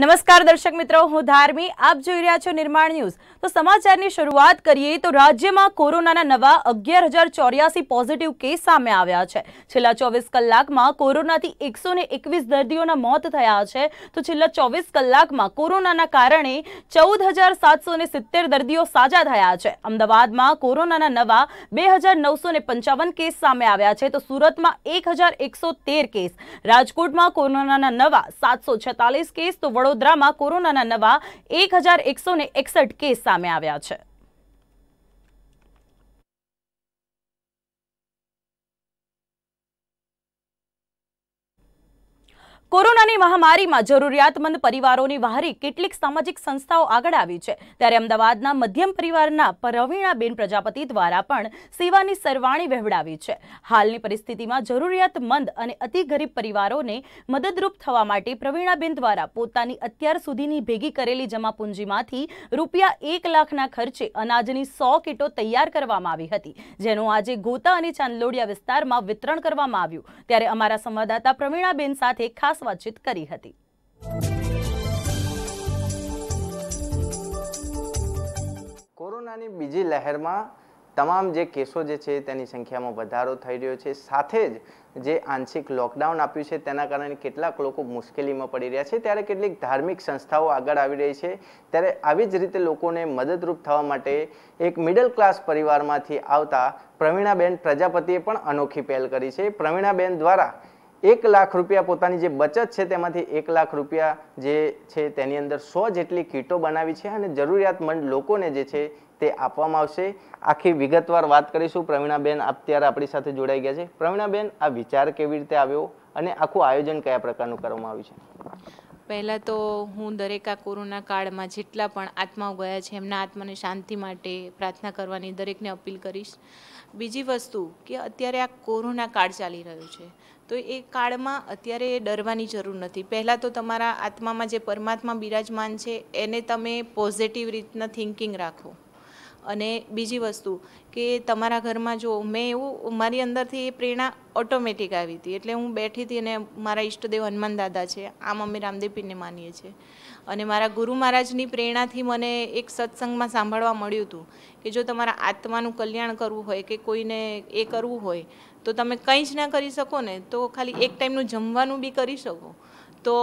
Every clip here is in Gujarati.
નમસ્કાર દર્શક મિત્રો હું ધાર્મી આપ જોઈ રહ્યા છો નિર્માણ ન્યૂઝ તો સમાચારની શરૂઆત કરીએ તો રાજ્યમાં કોરોનાના નવા અગિયાર હજાર ચોર્યાસી પોઝિટિવ કેસ સામે આવ્યા છે છેલ્લા ચોવીસ કલાકમાં કોરોનાથી એકસો એકવીસ દર્દીઓના મોત થયા છે તો છેલ્લા ચોવીસ કલાકમાં કોરોનાના કારણે ચૌદ હજાર સાતસો સિત્તેર દર્દીઓ સાજા થયા છે અમદાવાદમાં કોરોનાના નવા બે હજાર નવસો પંચાવન કેસ સામે આવ્યા છે તો સુરતમાં એક હજાર એકસો તેર કેસ રાજકોટમાં કોરોનાના નવા સાતસો છેતાલીસ કેસ તો વડોદરા વડોદરામાં કોરોનાના નવા એક કેસ સામે આવ્યા છે કોરોનાની મહામારીમાં જરૂરિયાતમંદ પરિવારોની વહારી કેટલીક સામાજિક સંસ્થાઓ આગળ આવી છે ત્યારે અમદાવાદના મધ્યમ પરિવારના પ્રવીણાબેન પ્રજાપતિ દ્વારા પણ સેવાની સરવાણી વહેવડાવી છે હાલની પરિસ્થિતિમાં જરૂરિયાતમંદ અને અતિ ગરીબ પરિવારોને મદદરૂપ થવા માટે પ્રવીણાબેન દ્વારા પોતાની અત્યાર સુધીની ભેગી કરેલી જમાપુંજીમાંથી રૂપિયા એક લાખના ખર્ચે અનાજની સો કીટો તૈયાર કરવામાં આવી હતી જેનું આજે ગોતા અને ચાંદલોડિયા વિસ્તારમાં વિતરણ કરવામાં આવ્યું ત્યારે અમારા સંવાદદાતા પ્રવીણાબેન સાથે ખાસ વાતચીત કરી હતી કોરોનાની બીજી લહેરમાં તમામ જે કેસો જે છે તેની સંખ્યામાં વધારો થઈ રહ્યો છે સાથે જ જે આંશિક લોકડાઉન આપ્યું છે તેના કારણે કેટલાક લોકો મુશ્કેલીમાં પડી રહ્યા છે ત્યારે કેટલીક ધાર્મિક સંસ્થાઓ આગળ આવી રહી છે ત્યારે આવી જ રીતે લોકોને મદદરૂપ થવા માટે એક મિડલ ક્લાસ પરિવારમાંથી આવતા પ્રવીણાબેન પ્રજાપતિએ પણ અનોખી પહેલ કરી છે પ્રવીણાબેન દ્વારા એક લાખ રૂપિયા પોતાની જે બચત છે તેમાંથી એક લાખ રૂપિયા જે છે તેની અંદર સો જેટલી કીટો બનાવી છે અને જરૂરિયાતમંદ લોકોને જે છે તે આપવામાં આવશે આખી વિગતવાર વાત કરીશું પ્રવીણાબેન અત્યારે આપણી સાથે જોડાઈ ગયા છે પ્રવીણાબેન આ વિચાર કેવી રીતે આવ્યો અને આખું આયોજન કયા પ્રકારનું કરવામાં આવ્યું છે પહેલાં તો હું દરેક આ કોરોના કાળમાં જેટલા પણ આત્માઓ ગયા છે એમના આત્માને શાંતિ માટે પ્રાર્થના કરવાની દરેકને અપીલ કરીશ બીજી વસ્તુ કે અત્યારે આ કોરોના કાળ ચાલી રહ્યો છે તો એ કાળમાં અત્યારે ડરવાની જરૂર નથી પહેલાં તો તમારા આત્મામાં જે પરમાત્મા બિરાજમાન છે એને તમે પોઝિટિવ રીતના થિંકિંગ રાખો અને બીજી વસ્તુ કે તમારા ઘરમાં જો મેં એવું મારી અંદરથી એ પ્રેરણા ઓટોમેટિક આવી હતી એટલે હું બેઠી હતી અને મારા ઈષ્ટદેવ હનુમાન દાદા છે આમ અમે રામદેવ માનીએ છીએ અને મારા ગુરુ મહારાજની પ્રેરણાથી મને એક સત્સંગમાં સાંભળવા મળ્યું હતું કે જો તમારા આત્માનું કલ્યાણ કરવું હોય કે કોઈને એ કરવું હોય તો તમે કંઈ જ ના કરી શકો ને તો ખાલી એક ટાઈમનું જમવાનું બી કરી શકો તો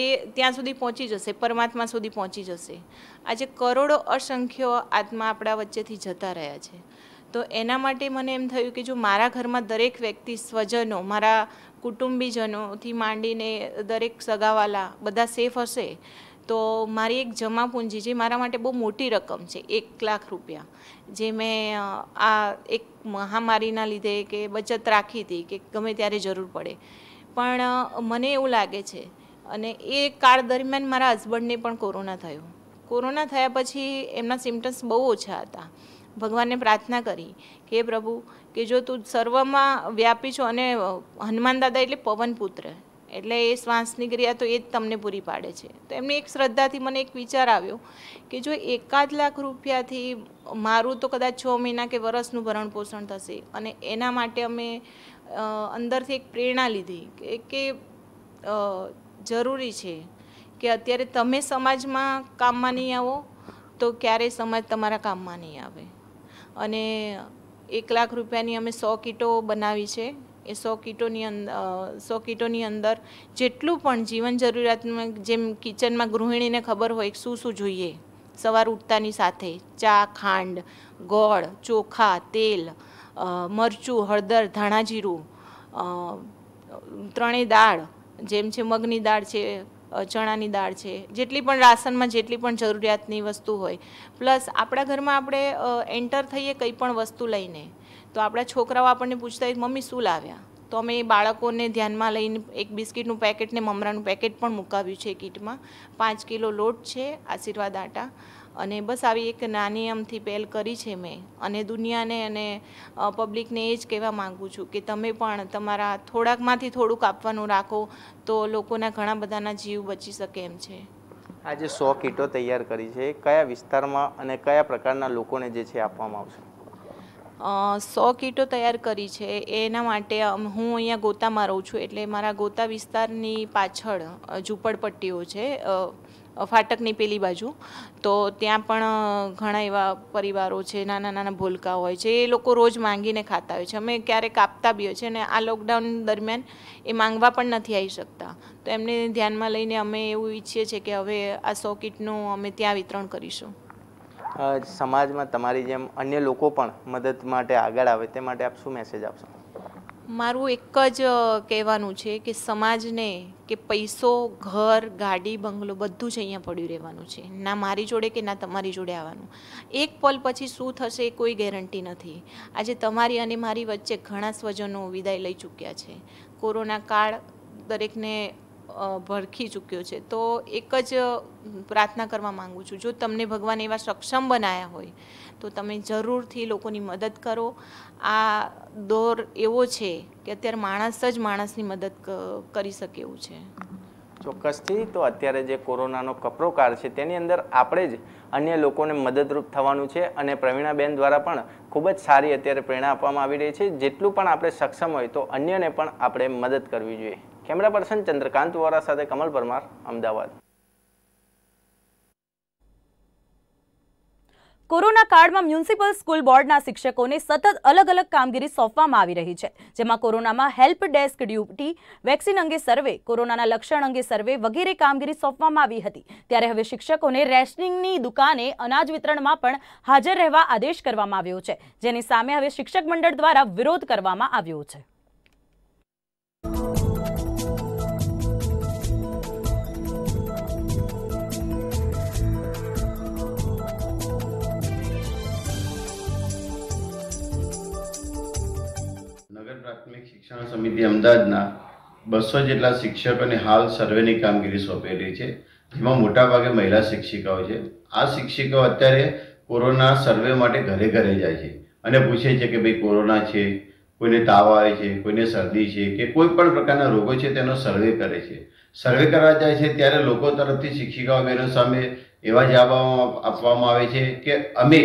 એ ત્યાં સુધી પહોંચી જશે પરમાત્મા સુધી પહોંચી જશે આજે કરોડો અસંખ્ય આત્મા આપણા વચ્ચેથી જતા રહ્યા છે તો એના માટે મને એમ થયું કે જો મારા ઘરમાં દરેક વ્યક્તિ સ્વજનો મારા કુટુંબીજનોથી માંડીને દરેક સગાવાલા બધા સેફ હશે તો મારી એક જમા પૂંજી જે મારા માટે બહુ મોટી રકમ છે એક લાખ રૂપિયા જે મેં આ એક મહામારીના લીધે કે બચત રાખી હતી કે ગમે ત્યારે જરૂર પડે પણ મને એવું લાગે છે અને એ કાળ દરમિયાન મારા હસબન્ડને પણ કોરોના થયો કોરોના થયા પછી એમના સિમ્ટમ્સ બહુ ઓછા હતા ભગવાનને પ્રાર્થના કરી કે પ્રભુ કે જો તું સર્વમાં વ્યાપી છો અને હનુમાન દાદા એટલે પવનપુત્ર એટલે એ શ્વાસની ક્રિયા તો એ જ તમને પૂરી પાડે છે તો એમની એક શ્રદ્ધાથી મને એક વિચાર આવ્યો કે જો એકાદ લાખ રૂપિયાથી મારું તો કદાચ છ મહિના કે વરસનું ભરણ પોષણ થશે અને એના માટે અમે અંદરથી એક પ્રેરણા લીધી કે જરૂરી છે કે અત્યારે તમે સમાજમાં કામમાં નહીં આવો તો ક્યારેય સમાજ તમારા કામમાં નહીં આવે અને એક લાખ રૂપિયાની અમે સો કીટો બનાવી છે એ સો કીટોની અંદર સો કીટોની અંદર જેટલું પણ જીવન જરૂરિયાતમાં જેમ કિચનમાં ગૃહિણીને ખબર હોય શું શું જોઈએ સવાર ઉઠતાની સાથે ચા ખાંડ ગોળ ચોખા તેલ મરચું હળદર ધાણા જીરું ત્રણેય દાળ જેમ છે મગની દાળ છે ચણાની દાળ છે જેટલી પણ રાશનમાં જેટલી પણ જરૂરિયાતની વસ્તુ હોય પ્લસ આપણા ઘરમાં આપણે એન્ટર થઈએ કંઈ પણ વસ્તુ લઈને તો આપણા છોકરાઓ આપણને પૂછતા હોય મમ્મી શું લાવ્યા તો અમે એ બાળકોને ધ્યાનમાં લઈને એક બિસ્કિટનું પેકેટ ને મમરાનું પેકેટ પણ મુકાવ્યું છે કીટમાં પાંચ કિલો લોટ છે આશીર્વાદ આટા અને બસ આવી એક નાની અમથી પહેલ કરી છે મેં અને દુનિયાને અને પબ્લિકને એ જ કહેવા માગું છું કે તમે પણ તમારા થોડાકમાંથી થોડુંક આપવાનું રાખો તો લોકોના ઘણા બધાના જીવ બચી શકે એમ છે આજે સો કીટો તૈયાર કરી છે કયા વિસ્તારમાં અને કયા પ્રકારના લોકોને જે છે આપવામાં આવશે સો કીટો તૈયાર કરી છે એના માટે હું અહીંયા ગોતામાં રહું છું એટલે મારા ગોતા વિસ્તારની પાછળ ઝૂંપડપટ્ટીઓ છે ફાટકની પેલી બાજુ તો ત્યાં પણ ઘણા એવા પરિવારો છે નાના નાના ભોલકા હોય છે એ લોકો રોજ માંગીને ખાતા હોય છે અમે ક્યારેક કાપતા બી હોય છે અને આ લોકડાઉન દરમિયાન એ માંગવા પણ નથી આવી શકતા તો એમને ધ્યાનમાં લઈને અમે એવું ઈચ્છીએ છીએ કે હવે આ સો કીટનું અમે ત્યાં વિતરણ કરીશું સમાજમાં તમારી જેમ અન્ય લોકો પણ મદદ માટે આગળ આવે તે માટે આપ શું મેસેજ આપશો મારું એક જ કહેવાનું છે કે સમાજને કે પૈસો ઘર ગાડી બંગલો બધું જ અહીંયા પડ્યું રહેવાનું છે ના મારી જોડે કે ના તમારી જોડે આવવાનું એક પલ પછી શું થશે એ કોઈ ગેરંટી નથી આજે તમારી અને મારી વચ્ચે ઘણા સ્વજનો વિદાય લઈ ચૂક્યા છે કોરોના કાળ દરેકને ભરખી ચૂક્યો છે તો એક જ પ્રાર્થના કરવા માગું છું જો તમને ભગવાન એવા સક્ષમ બનાવ્યા હોય તો તમે જરૂરથી લોકોની મદદ કરો આ દોર એવો છે કે અત્યારે માણસ જ માણસની મદદ કરી શકે એવું છે ચોક્કસથી તો અત્યારે જે કોરોનાનો કપરો કાળ છે તેની અંદર આપણે જ અન્ય લોકોને મદદરૂપ થવાનું છે અને પ્રવીણાબેન દ્વારા પણ ખૂબ જ સારી અત્યારે પ્રેરણા આપવામાં આવી રહી છે જેટલું પણ આપણે સક્ષમ હોય તો અન્યને પણ આપણે મદદ કરવી જોઈએ કેમેરા પર્સન ચંદ્રકાંત વોરા સાથે કમલ પરમાર અમદાવાદ કોરોના કાળમાં મ્યુનિસિપલ સ્કૂલ બોર્ડના શિક્ષકોને સતત અલગ અલગ કામગીરી સોંપવામાં આવી રહી છે જેમાં કોરોનામાં હેલ્પ ડેસ્ક ડ્યુટી વેક્સિન અંગે સર્વે કોરોનાના લક્ષણ અંગે સર્વે વગેરે કામગીરી સોંપવામાં આવી હતી ત્યારે હવે શિક્ષકોને રેશનિંગની દુકાને અનાજ વિતરણમાં પણ હાજર રહેવા આદેશ કરવામાં આવ્યો છે જેની સામે હવે શિક્ષક મંડળ દ્વારા વિરોધ કરવામાં આવ્યો છે શિક્ષણ સમિતિ અમદાવાદના બસો જેટલા શિક્ષકોને હાલ સર્વેની કામગીરી સોંપેલી છે જેમાં મોટાભાગે મહિલા શિક્ષિકાઓ છે આ શિક્ષિકાઓ અત્યારે કોરોના સર્વે માટે ઘરે ઘરે જાય છે અને પૂછે છે કે ભાઈ કોરોના છે કોઈને તાવ આવે છે કોઈને શરદી છે કે કોઈ પણ પ્રકારના રોગો છે તેનો સર્વે કરે છે સર્વે કરવા જાય છે ત્યારે લોકો તરફથી શિક્ષિકાઓ બહેનો સામે એવા જવાબ આપવામાં આવે છે કે અમે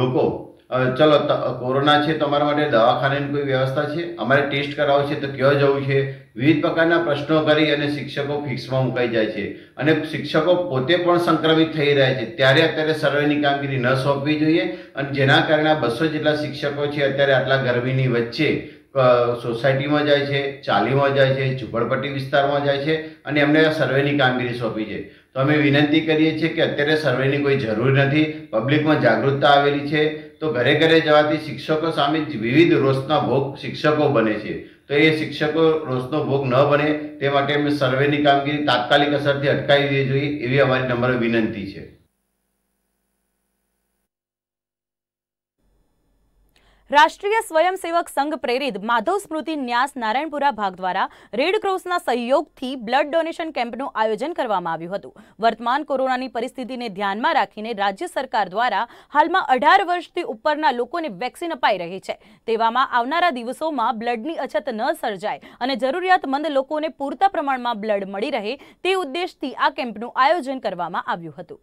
લોકો ચલો કોરોના છે તમારા માટે દવાખાનાની કોઈ વ્યવસ્થા છે અમારે ટેસ્ટ કરાવવું છે તો ક્યાં જવું છે વિવિધ પ્રકારના પ્રશ્નો કરી અને શિક્ષકો ફિક્સમાં મુકાઈ જાય છે અને શિક્ષકો પોતે પણ સંક્રમિત થઈ રહ્યા છે ત્યારે અત્યારે સર્વેની કામગીરી ન સોંપવી જોઈએ અને જેના કારણે બસો જેટલા શિક્ષકો છે અત્યારે આટલા ગરમીની વચ્ચે સોસાયટીમાં જાય છે ચાલીમાં જાય છે ઝૂંપડપટ્ટી વિસ્તારમાં જાય છે અને એમને સર્વેની કામગીરી સોંપી છે તો અમે વિનંતી કરીએ છીએ કે અત્યારે સર્વેની કોઈ જરૂર નથી પબ્લિકમાં જાગૃતતા આવેલી છે તો ઘરે ઘરે જવાથી શિક્ષકો સામે વિવિધ રોષના ભોગ શિક્ષકો બને છે તો એ શિક્ષકો રોષનો ભોગ ન બને તે માટે અમે સર્વેની કામગીરી તાત્કાલિક અસરથી અટકાવી દેવી જોઈએ એવી અમારી નમ્ર વિનંતી છે રાષ્ટ્રીય સ્વયંસેવક સંઘ પ્રેરિત માધવ સ્મૃતિ ન્યાસ નારાયણપુરા ભાગ દ્વારા રેડ ક્રોસના સહયોગથી બ્લડ ડોનેશન કેમ્પનું આયોજન કરવામાં આવ્યું હતું વર્તમાન કોરોનાની પરિસ્થિતિને ધ્યાનમાં રાખીને રાજ્ય સરકાર દ્વારા હાલમાં અઢાર વર્ષથી ઉપરના લોકોને વેક્સિન અપાઈ રહી છે તેવામાં આવનારા દિવસોમાં બ્લડની અછત ન સર્જાય અને જરૂરિયાતમંદ લોકોને પૂરતા પ્રમાણમાં બ્લડ મળી રહે તે ઉદ્દેશથી આ કેમ્પનું આયોજન કરવામાં આવ્યું હતું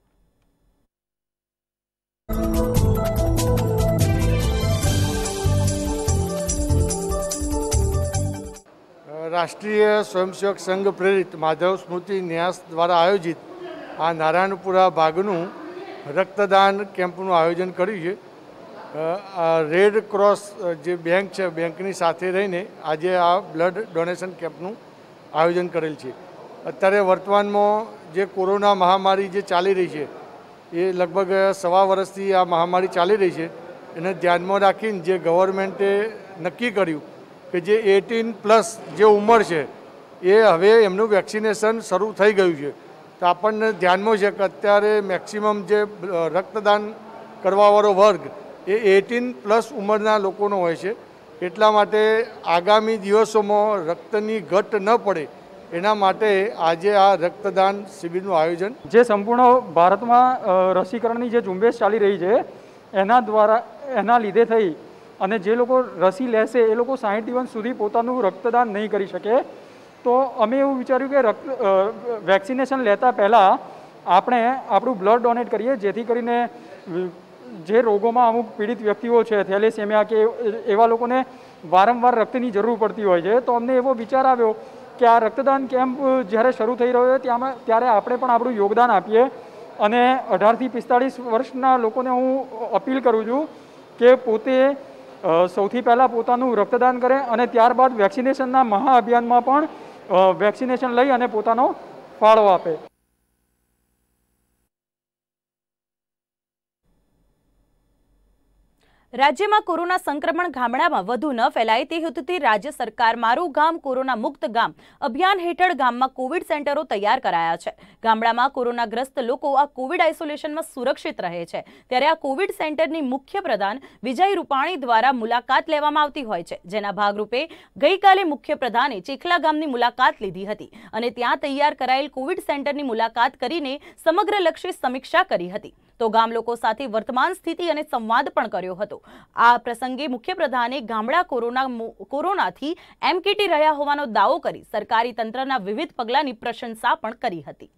રાષ્ટ્રીય સ્વયંસેવક સંઘ પ્રેરિત માધવ સ્મૃતિ ન્યાસ દ્વારા આયોજિત આ નારાયણપુરા ભાગનું રક્તદાન કેમ્પનું આયોજન કર્યું છે રેડ ક્રોસ જે બેંક છે બેંકની સાથે રહીને આજે આ બ્લડ ડોનેશન કેમ્પનું આયોજન કરેલ છે અત્યારે વર્તમાનમાં જે કોરોના મહામારી જે ચાલી રહી છે એ લગભગ સવા વર્ષથી આ મહામારી ચાલી રહી છે એને ધ્યાનમાં રાખીને જે ગવર્મેન્ટે નક્કી કર્યું કે જે એટીન પ્લસ જે ઉંમર છે એ હવે એમનું વેક્સિનેશન શરૂ થઈ ગયું છે તો આપણને ધ્યાનમાં છે કે અત્યારે મેક્સિમમ જે રક્તદાન કરવાવાળો વર્ગ એ એટીન પ્લસ ઉંમરના લોકોનો હોય છે એટલા માટે આગામી દિવસોમાં રક્તની ઘટ ન પડે એના માટે આજે આ રક્તદાન શિબિરનું આયોજન જે સંપૂર્ણ ભારતમાં રસીકરણની જે ઝુંબેશ ચાલી રહી છે એના દ્વારા એના લીધે થઈ અને જે લોકો રસી લેશે એ લોકો સાઠ દિવસ સુધી પોતાનું રક્તદાન નહીં કરી શકે તો અમે એવું વિચાર્યું કે રક્ત વેક્સિનેશન લેતા પહેલાં આપણે આપણું બ્લડ ડોનેટ કરીએ જેથી કરીને જે રોગોમાં અમુક પીડિત વ્યક્તિઓ છે થેલેસેમિયા કે એવા લોકોને વારંવાર રક્તની જરૂર પડતી હોય છે તો અમને એવો વિચાર આવ્યો કે આ રક્તદાન કેમ્પ જ્યારે શરૂ થઈ રહ્યો છે ત્યાં ત્યારે આપણે પણ આપણું યોગદાન આપીએ અને અઢારથી પિસ્તાળીસ વર્ષના લોકોને હું અપીલ કરું છું કે પોતે સૌથી પહેલાં પોતાનું રક્તદાન કરે અને ત્યારબાદ વેક્સિનેશનના મહાઅભિયાનમાં પણ વેક્સિનેશન લઈ અને પોતાનો ફાળો આપે રાજ્યમાં કોરોના સંક્રમણ ગામડામાં વધુ ન ફેલાય તે હેતુથી રાજ્ય સરકાર મારું ગામ કોરોના મુક્ત ગામ અભિયાન હેઠળ ગામમાં કોવિડ સેન્ટરો તૈયાર કરાયા છે ગામડામાં કોરોનાગ્રસ્ત લોકો આ કોવિડ આઇસોલેશનમાં સુરક્ષિત રહે છે ત્યારે આ કોવિડ સેન્ટરની મુખ્ય પ્રધાન વિજય રૂપાણી દ્વારા મુલાકાત લેવામાં આવતી હોય છે જેના ભાગરૂપે ગઈકાલે મુખ્ય પ્રધાને ચેખલા ગામની મુલાકાત લીધી હતી અને ત્યાં તૈયાર કરાયેલ કોવિડ સેન્ટરની મુલાકાત કરીને સમગ્રલક્ષી સમીક્ષા કરી હતી તો ગામ લોકો સાથે વર્તમાન સ્થિતિ અને સંવાદ પણ કર્યો હતો આ પ્રસંગે મુખ્યપ્રધાને ગામડા કોરોના કોરોનાથી એમકેટી રહ્યા હોવાનો દાવો કરી સરકારી તંત્રના વિવિધ પગલાંની પ્રશંસા પણ કરી હતી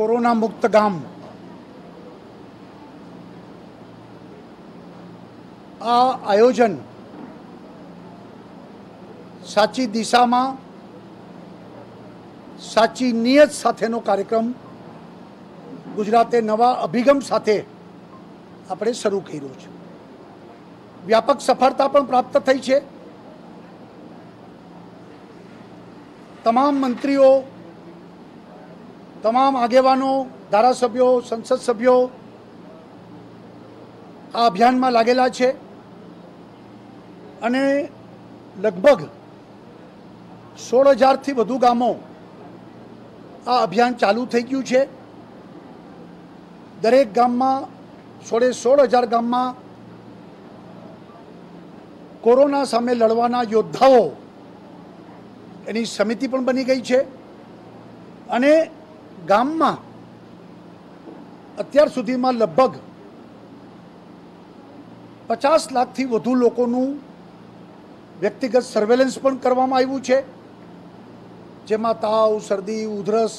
કોરોના મુક્ત ગામ આ આયોજન સાચી દિશામાં સાચી નિયત સાથેનો કાર્યક્રમ ગુજરાતે નવા અભિગમ સાથે આપણે શરૂ કર્યો છે વ્યાપક સફળતા પણ પ્રાપ્ત થઈ છે તમામ મંત્રીઓ તમામ આગેવાનો ધારાસભ્યો સંસદ સભ્યો આ અભિયાનમાં લાગેલા છે અને લગભગ સોળ હજારથી વધુ ગામો આ અભિયાન ચાલુ થઈ ગયું છે દરેક ગામમાં સોળે સોળ હજાર ગામમાં કોરોના સામે લડવાના યોદ્ધાઓ એની સમિતિ પણ બની ગઈ છે અને ગામમાં અત્યાર સુધીમાં લગભગ પચાસ લાખથી વધુ લોકોનું વ્યક્તિગત સર્વેલન્સ પણ કરવામાં આવ્યું છે જેમાં તાવ શરદી ઉધરસ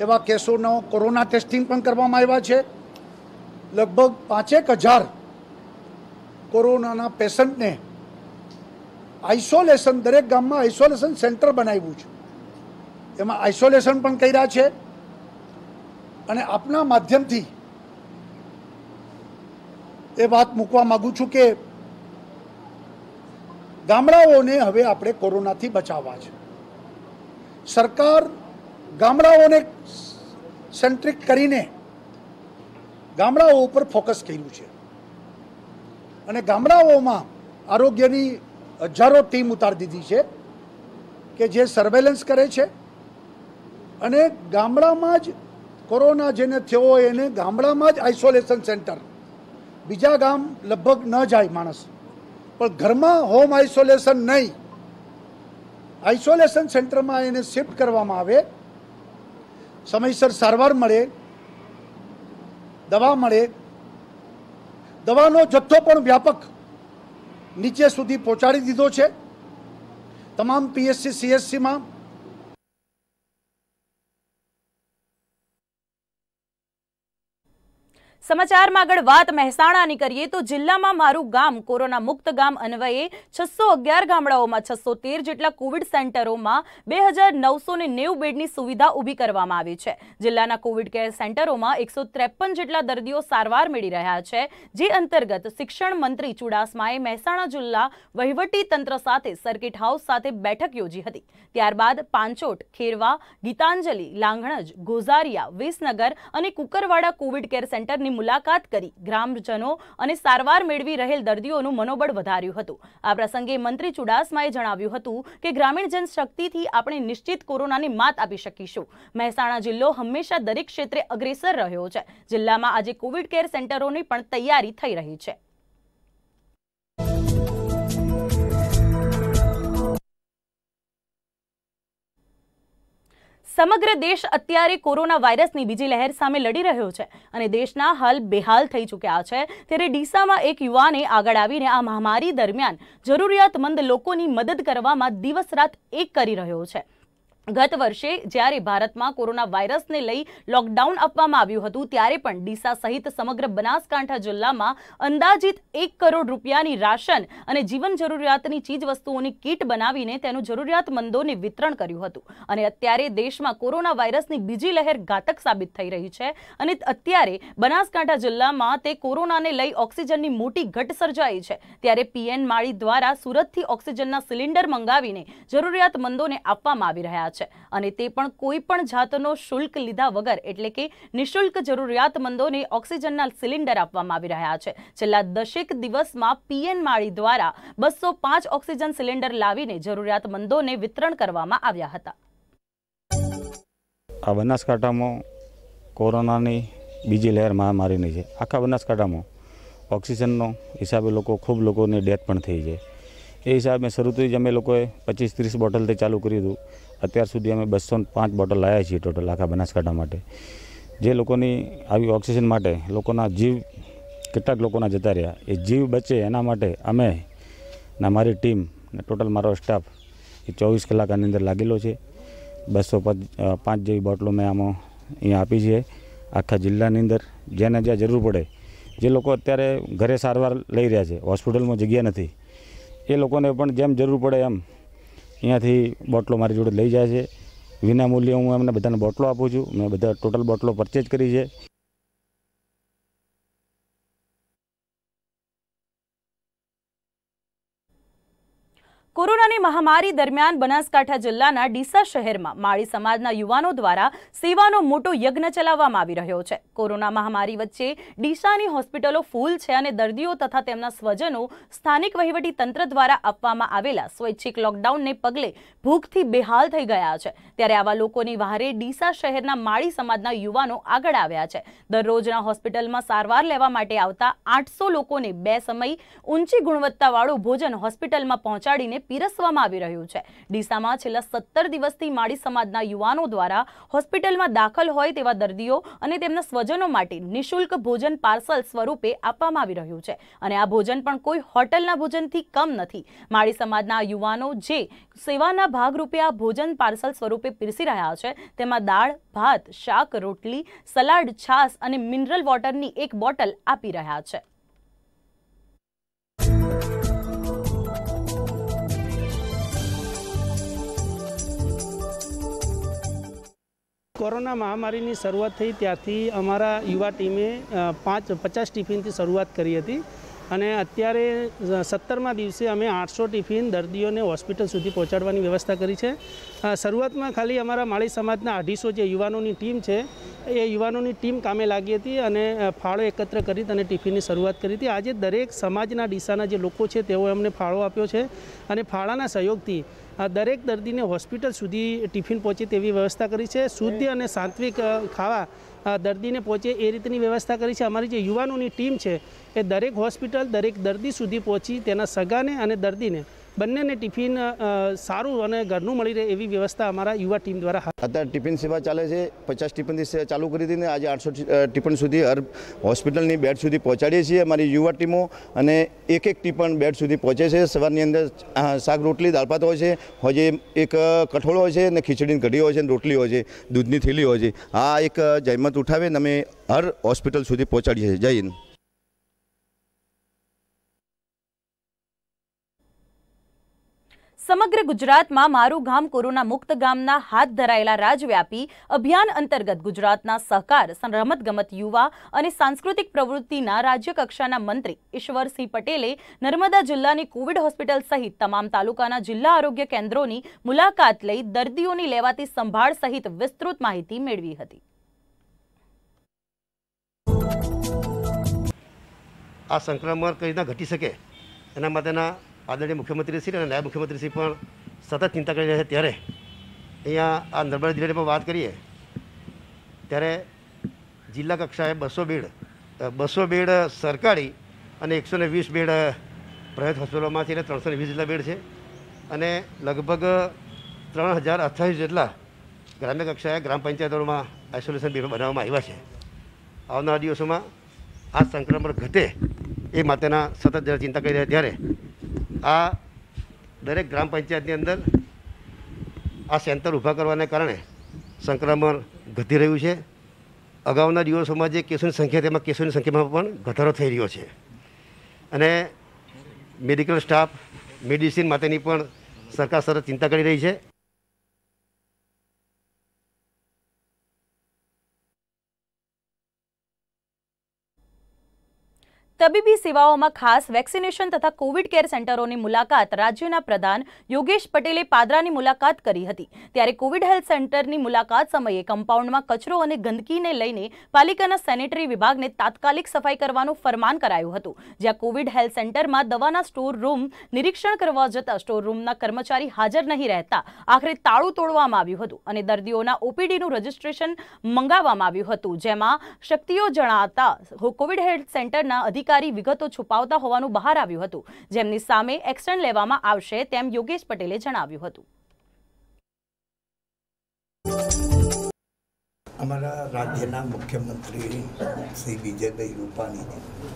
એવા કેસોનો કોરોના ટેસ્ટિંગ પણ કરવામાં આવ્યા છે લગભગ પાંચેક હજાર કોરોનાના પેશન્ટને આઇસોલેશન દરેક ગામમાં આઇસોલેશન સેન્ટર બનાવ્યું છે એમાં આઇસોલેશન પણ કર્યા છે અને આપના માધ્યમથી એ વાત મૂકવા માગું છું કે ગામડાઓને હવે આપણે કોરોનાથી બચાવવા છે સરકાર ગામડાઓને સેન્ટ્રિક કરીને ગામડાઓ ઉપર ફોકસ કર્યું છે અને ગામડાઓમાં આરોગ્યની હજારો ટીમ ઉતારી દીધી છે કે જે સર્વેલન્સ કરે છે અને ગામડામાં જ કોરોના જેને થયો હોય એને ગામડામાં જ આઇસોલેશન સેન્ટર બીજા ગામ લગભગ ન જાય માણસ પણ ઘરમાં હોમ આઇસોલેશન નહીં આઇસોલેશન સેન્ટરમાં એને શિફ્ટ કરવામાં આવે સમયસર સારવાર મળે દવા મળે દવાનો જથ્થો પણ વ્યાપક નીચે સુધી પહોંચાડી દીધો છે તમામ પીએસસી સીએસસીમાં સમાચારમાં આગળ વાત મહેસાણાની કરીએ તો જિલ્લામાં મારું ગામ કોરોના મુક્ત ગામ અન્વયે છસો અગિયાર ગામડાઓમાં છસો તેર જેટલા કોવિડ સેન્ટરોમાં બે હજાર નવસો ને નેવું બેડની સુવિધા ઊભી કરવામાં આવી છે જિલ્લાના કોવિડ કેર સેન્ટરોમાં એકસો ત્રેપન જેટલા દર્દીઓ સારવાર મેળવી રહ્યા છે જે અંતર્ગત શિક્ષણ મંત્રી ચુડાસમાએ મહેસાણા જિલ્લા વહીવટી તંત્ર સાથે સર્કિટ હાઉસ સાથે બેઠક યોજી હતી ત્યારબાદ પાંચોટ ખેરવા ગીતાંજલિ લાંગણજ ગોઝારિયા વિસનગર અને કુકરવાડા કોવિડ કેર સેન્ટરની મુલાકાત કરી ગ્રામજનો અને સારવાર મેળવી રહેલ દર્દીઓનું મનોબળ વધાર્યું હતું આ પ્રસંગે મંત્રી ચુડાસમાએ જણાવ્યું હતું કે ગ્રામીણ જનશક્તિથી આપણે નિશ્ચિત કોરોનાની માત આપી શકીશું મહેસાણા જિલ્લો હંમેશા દરેક ક્ષેત્રે અગ્રેસર રહ્યો છે જિલ્લામાં આજે કોવિડ કેર સેન્ટરોની પણ તૈયારી થઈ રહી છે સમગ્ર દેશ અત્યારે કોરોના વાયરસની બીજી લહેર સામે લડી રહ્યો છે અને દેશના હાલ બેહાલ થઈ ચૂક્યા છે ત્યારે ડીસામાં એક યુવાને આગળ આવીને આ મહામારી દરમિયાન જરૂરિયાતમંદ લોકોની મદદ કરવામાં દિવસ રાત એક કરી રહ્યો છે ગત વર્ષે જ્યારે ભારતમાં કોરોના વાયરસને લઈ લોકડાઉન આપવામાં આવ્યું હતું ત્યારે પણ ડીસા સહિત સમગ્ર બનાસકાંઠા જિલ્લામાં અંદાજિત એક કરોડ રૂપિયાની રાશન અને જીવન જરૂરિયાતની ચીજવસ્તુઓની કીટ બનાવીને તેનું જરૂરિયાતમંદોને વિતરણ કર્યું હતું અને અત્યારે દેશમાં કોરોના વાયરસની બીજી લહેર ઘાતક સાબિત થઈ રહી છે અને અત્યારે બનાસકાંઠા જિલ્લામાં તે કોરોનાને લઈ ઓક્સિજનની મોટી ઘટ સર્જાઈ છે ત્યારે પીએન માળી દ્વારા સુરતથી ઓક્સિજનના સિલિન્ડર મંગાવીને જરૂરિયાતમંદોને આપવામાં આવી રહ્યા છે છે અને તે પણ કોઈ પણ જાતનો શુલ્ક લીધા વગર એટલે કે નિઃશુલ્ક જરૂરિયાતમંદોને ઓક્સિજનના સિલિન્ડર આપવામાં આવી રહ્યા છે છેલ્લા દશેક દિવસમાં પીએન માળી દ્વારા બસો પાંચ ઓક્સિજન સિલિન્ડર લાવીને જરૂરિયાતમંદોને વિતરણ કરવામાં આવ્યા હતા આ બનાસકાંઠામાં કોરોનાની બીજી લહેર મહામારીની છે આખા બનાસકાંઠામાં ઓક્સિજનનો હિસાબે લોકો ખૂબ લોકોની ડેથ પણ થઈ છે એસા અમે શરૂ તો જમે લોકોએ 25 30 બોટલ થી ચાલુ કરીધું અત્યાર સુધી અમે 205 બોટલ લાયા છે ટોટલ આખા બનાસકાંઠા માટે જે લોકોની આવી ઓક્સિજન માટે લોકોના જીવ કેટલાય લોકોના જતા રહ્યા એ જીવ બચે એના માટે અમે ના મારી ટીમ ને ટોટલ મારો સ્ટાફ 24 કલાક અનિંદર લાગેલો છે 205 5 જેવી બોટલો મે આમો અહીં આપી છે આખા જિલ્લાની અંદર જેના જે જરૂર પડે જે લોકો અત્યારે ઘરે સારવાર લઈ રહ્યા છે હોસ્પિટલમાં જગ્યા નથી એ લોકોને પણ જેમ જરૂર પડે એમ અહીંયાથી બોટલો મારી જોડે લઈ જાય છે વિના મૂલ્યે હું એમને બધાને બોટલો આપું છું મેં બધા ટોટલ બોટલો પરચેજ કરી છે કોરોનાની મહામારી દરમિયાન બનાસકાંઠા જિલ્લાના ડીસા શહેરમાં માળી સમાજના યુવાનો દ્વારા સેવાનો મોટો યજ્ઞ ચલાવવામાં આવી રહ્યો છે કોરોના મહામારી વચ્ચે ડીસાની હોસ્પિટલો ફૂલ છે અને દર્દીઓ તથા તેમના સ્વજનો સ્થાનિક વહીવટી તંત્ર દ્વારા આપવામાં આવેલા સ્વૈચ્છિક લોકડાઉનને પગલે ભૂખથી બેહાલ થઈ ગયા છે ત્યારે આવા લોકોની વહારે ડીસા શહેરના માળી સમાજના યુવાનો આગળ આવ્યા છે દરરોજના હોસ્પિટલમાં સારવાર લેવા માટે આવતા આઠસો લોકોને બે સમય ઊંચી ગુણવત્તાવાળું ભોજન હોસ્પિટલમાં પહોંચાડીને પીરસવામાં આવી રહ્યું છે ડીસામાં છેલ્લા સત્તર દિવસથી માળી સમાજના યુવાનો દ્વારા હોસ્પિટલમાં દાખલ હોય તેવા દર્દીઓ અને તેમના સ્વજનો માટે નિઃશુલ્ક ભોજન પાર્સલ સ્વરૂપે આપવામાં આવી રહ્યું છે અને આ ભોજન પણ કોઈ હોટલના ભોજનથી કમ નથી માળી સમાજના યુવાનો જે સેવાના ભાગરૂપે આ ભોજન પાર્સલ સ્વરૂપે પીરસી રહ્યા છે તેમાં દાળ ભાત શાક રોટલી સલાડ છાશ અને મિનરલ વોટરની એક બોટલ આપી રહ્યા છે કોરોના મહામારીની શરૂઆત થઈ ત્યારથી અમારા યુવા ટીમે પાંચ પચાસ ટિફિનથી શરૂઆત કરી હતી અને અત્યારે સત્તરમા દિવસે અમે આઠસો ટિફિન દર્દીઓને હોસ્પિટલ સુધી પહોંચાડવાની વ્યવસ્થા કરી છે શરૂઆતમાં ખાલી અમારા માળી સમાજના અઢીસો જે યુવાનોની ટીમ છે એ યુવાનોની ટીમ કામે લાગી હતી અને ફાળો એકત્ર કરી અને ટિફિનની શરૂઆત કરી હતી આજે દરેક સમાજના ડીસાના જે લોકો છે તેઓ એમને ફાળો આપ્યો છે અને ફાળાના સહયોગથી દરેક દર્દીને હોસ્પિટલ સુધી ટિફિન પહોંચે તેવી વ્યવસ્થા કરી છે શુદ્ધ અને સાત્વિક ખાવા દર્દીને પહોંચે એ રીતની વ્યવસ્થા કરી છે અમારી જે યુવાનોની ટીમ છે એ દરેક હોસ્પિટલ દરેક દર્દી સુધી પહોંચી તેના સગાને અને દર્દીને બંનેને ટિફિન સારું અને ઘરનું મળી રહે એવી વ્યવસ્થા અમારા યુવા ટીમ દ્વારા અત્યારે ટિફિન સેવા ચાલે છે પચાસ સેવા ચાલુ કરી દીધી આજે આઠસો ટિફિન સુધી હર હોસ્પિટલની બેડ સુધી પહોંચાડીએ છીએ અમારી યુવા ટીમો અને એક એક ટિફિન બેડ સુધી પહોંચે છે સવારની અંદર શાક રોટલી દાળ હોય છે હોજે એક કઠોળો હોય છે અને ખીચડીની કઢી હોય છે અને રોટલી હોય છે દૂધની થેલી હોય છે આ એક જહેમત ઉઠાવીને અમે હર હોસ્પિટલ સુધી પહોંચાડીએ છીએ જય હિન્દ સમગ્ર ગુજરાતમાં મારું ગામ કોરોના મુક્ત ગામના હાથ ધરાયેલા રાજવ્યાપી અભિયાન અંતર્ગત ગુજરાતના સહકાર રમતગમત યુવા અને સાંસ્કૃતિક પ્રવૃત્તિના રાજ્યકક્ષાના મંત્રી ઈશ્વરસિંહ પટેલે નર્મદા જિલ્લાની કોવિડ હોસ્પિટલ સહિત તમામ તાલુકાના જિલ્લા આરોગ્ય કેન્દ્રોની મુલાકાત લઈ દર્દીઓની લેવાતી સંભાળ સહિત વિસ્તૃત માહિતી મેળવી હતી આ સંક્રમણ કઈ રીતના ઘટી શકે એના માટેના આદરણીય મુખ્યમંત્રીશ્રી અને નાયબ મુખ્યમંત્રીશ્રી પણ સતત ચિંતા કરી રહ્યા છે ત્યારે અહીંયા આ નર્મદા જિલ્લામાં વાત કરીએ ત્યારે જિલ્લા કક્ષાએ બસો બેડ બસો બેડ સરકારી અને એકસો ને વીસ બેડ પ્રાઇવેટ હોસ્પિટલોમાં છે અને ત્રણસો ને વીસ જેટલા બેડ છે અને લગભગ ત્રણ હજાર અઠ્યાવીસ જેટલા ગ્રામ્ય કક્ષાએ ગ્રામ પંચાયતોમાં આઇસોલેશન બ્યુરો બનાવવામાં આવ્યા છે આવનારા દિવસોમાં આ સંક્રમણ ઘટે એ માટેના સતત જ્યારે ચિંતા કરી રહ્યા ત્યારે આ દરેક ગ્રામ પંચાયતની અંદર આ સેન્ટર ઊભા કરવાને કારણે સંક્રમણ ઘટી રહ્યું છે અગાઉના દિવસોમાં જે કેસોની સંખ્યા તેમાં કેસોની સંખ્યામાં પણ ઘટાડો થઈ રહ્યો છે અને મેડિકલ સ્ટાફ મેડિસિન માટેની પણ સરકાર સરસ ચિંતા કરી રહી છે તબીબી સેવાઓમાં ખાસ વેક્સિનેશન તથા કોવિડ કેર સેન્ટરોની મુલાકાત રાજ્યના પ્રધાન યોગેશ પટેલે પાદરાની મુલાકાત કરી હતી ત્યારે કોવિડ હેલ્થ સેન્ટરની મુલાકાત સમયે કમ્પાઉન્ડમાં કચરો અને ગંદકીને લઈને પાલિકાના સેનેટરી વિભાગને તાત્કાલિક સફાઈ કરવાનું ફરમાન કરાયું હતું જ્યાં કોવિડ હેલ્થ સેન્ટરમાં દવાના સ્ટોર રૂમ નિરીક્ષણ કરવા જતા સ્ટોર રૂમના કર્મચારી હાજર નહીં રહેતા આખરે તાળું તોડવામાં આવ્યું હતું અને દર્દીઓના ઓપીડીનું રજીસ્ટ્રેશન મંગાવવામાં આવ્યું હતું જેમાં શક્તિઓ જણાતા કોવિડ હેલ્થ સેન્ટરના અધિક અધિકારી વિગતો છુપાવતા હોવાનું બહાર આવ્યું હતું જેમની સામે એક્શન લેવામાં આવશે તેમ યોગેશ પટેલે જણાવ્યું હતું અમારા રાજ્યના મુખ્યમંત્રી શ્રી વિજયભાઈ રૂપાણીજી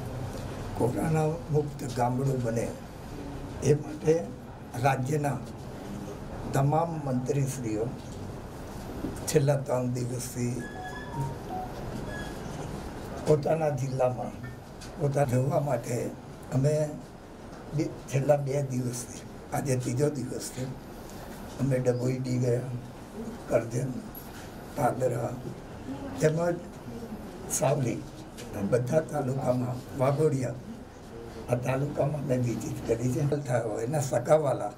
કોરોના મુક્ત ગામડું બને એ માટે રાજ્યના તમામ મંત્રીશ્રીઓ છેલ્લા ત્રણ દિવસથી પોતાના જિલ્લામાં પોતા રહેવા માટે અમે છેલ્લા બે દિવસથી આજે ત્રીજો દિવસ છે અમે ડભોઈડી ગયા કરજણ પાદરા તેમજ સાવલી બધા તાલુકામાં વાઘોડિયા આ તાલુકામાં મેં વિઝિટ કરી છે થયો એના સગાવાલા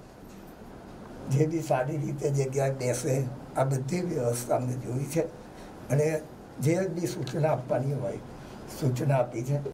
જે બી સારી રીતે જગ્યાએ બેસે આ બધી વ્યવસ્થા અમે જોઈ છે અને જે બી સૂચના આપવાની હોય સૂચના આપી છે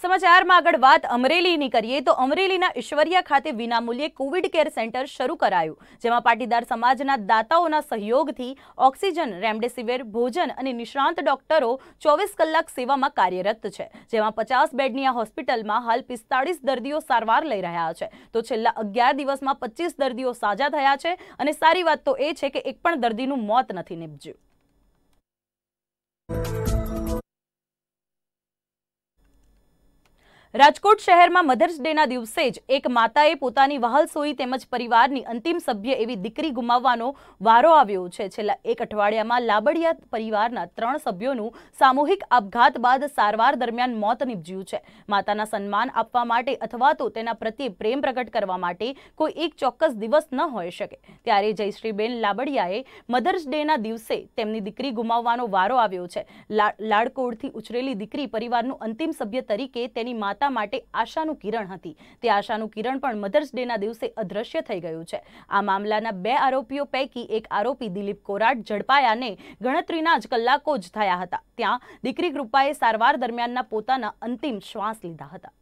સમાચારમાં આગળ વાત અમરેલીની કરીએ તો અમરેલીના ઈશ્વરિયા ખાતે વિનામૂલ્યે કોવિડ કેર સેન્ટર શરૂ કરાયું જેમાં પાટીદાર સમાજના દાતાઓના સહયોગથી ઓક્સિજન રેમડેસિવિર ભોજન અને નિષ્ણાંત ડોક્ટરો ચોવીસ કલાક સેવામાં કાર્યરત છે જેમાં પચાસ બેડની આ હોસ્પિટલમાં હાલ પિસ્તાળીસ દર્દીઓ સારવાર લઈ રહ્યા છે તો છેલ્લા અગિયાર દિવસમાં પચીસ દર્દીઓ સાજા થયા છે અને સારી વાત તો એ છે કે એક પણ દર્દીનું મોત નથી નીપજ્યું રાજકોટ શહેરમાં મધર્સ ડેના દિવસે જ એક માતાએ પોતાની વહાલસોઈ તેમજ પરિવારની અંતિમ સભ્ય એવી દીકરી ગુમાવવાનો વારો આવ્યો છે છેલ્લા એક અઠવાડિયામાં લાબડિયા પરિવારના ત્રણ સભ્યોનું સામૂહિક આપઘાત બાદ સારવાર દરમિયાન મોત નીપજ્યું છે માતાના સન્માન આપવા માટે અથવા તો તેના પ્રત્યે પ્રેમ પ્રગટ કરવા માટે કોઈ એક ચોક્કસ દિવસ ન હોઈ શકે ત્યારે જયશ્રીબેન લાબડિયાએ મધર્સ ડેના દિવસે તેમની દીકરી ગુમાવવાનો વારો આવ્યો છે લાડકોડથી ઉછરેલી દીકરી પરિવારનું અંતિમ સભ્ય તરીકે તેની માતા આપણા માટે આશાનું કિરણ હતી તે આશાનું કિરણ પણ મધર્સ ડેના દિવસે અદ્રશ્ય થઈ ગયું છે આ મામલાના બે આરોપીઓ પૈકી એક આરોપી દિલીપ કોરાટ ઝડપાયાને ગણતરીના જ કલાકો જ થયા હતા ત્યાં દીકરી કૃપાએ સારવાર દરમિયાનના પોતાના અંતિમ શ્વાસ લીધા હતા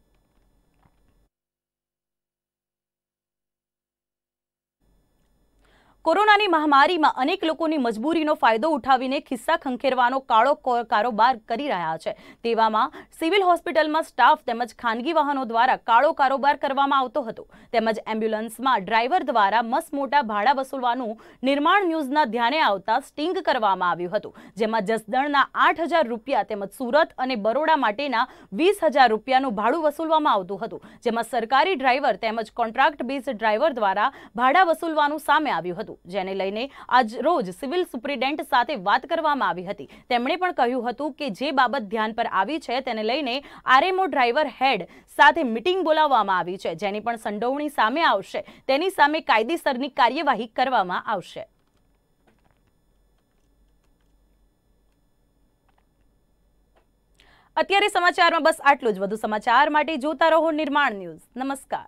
કોરોનાની મહામારીમાં અનેક લોકોની મજબૂરીનો ફાયદો ઉઠાવીને ખિસ્સા ખંખેરવાનો કાળો કારોબાર કરી રહ્યા છે તેવામાં સિવિલ હોસ્પિટલમાં સ્ટાફ તેમજ ખાનગી વાહનો દ્વારા કાળો કારોબાર કરવામાં આવતો હતો તેમજ એમ્બ્યુલન્સમાં ડ્રાઈવર દ્વારા મસમોટા ભાડા વસૂલવાનું નિર્માણ ન્યૂઝના ધ્યાને આવતા સ્ટિંગ કરવામાં આવ્યું હતું જેમાં જસદણના આઠ રૂપિયા તેમજ સુરત અને બરોડા માટેના વીસ રૂપિયાનું ભાડું વસૂલવામાં આવતું હતું જેમાં સરકારી ડ્રાઈવર તેમજ કોન્ટ્રાક્ટ બેઝ ડ્રાઈવર દ્વારા ભાડા વસૂલવાનું સામે આવ્યું હતું જેને લઈને આજ રોજ સિવિલ સુપ્રિન્ટેન્ટ સાથે વાત કરવામાં આવી હતી તેમણે પણ કહ્યું હતું કે જે બાબત ધ્યાન પર આવી છે તેને લઈને આરએમઓ ડ્રાઈવર હેડ સાથે મિટિંગ બોલાવવામાં આવી છે જેની પણ સંડોવણી સામે આવશે તેની સામે કાયદેસરની કાર્યવાહી કરવામાં આવશે અત્યારે સમાચારમાં બસ આટલું જ વધુ સમાચાર માટે જોતા રહો નિર્માણ ન્યૂઝ નમસ્કાર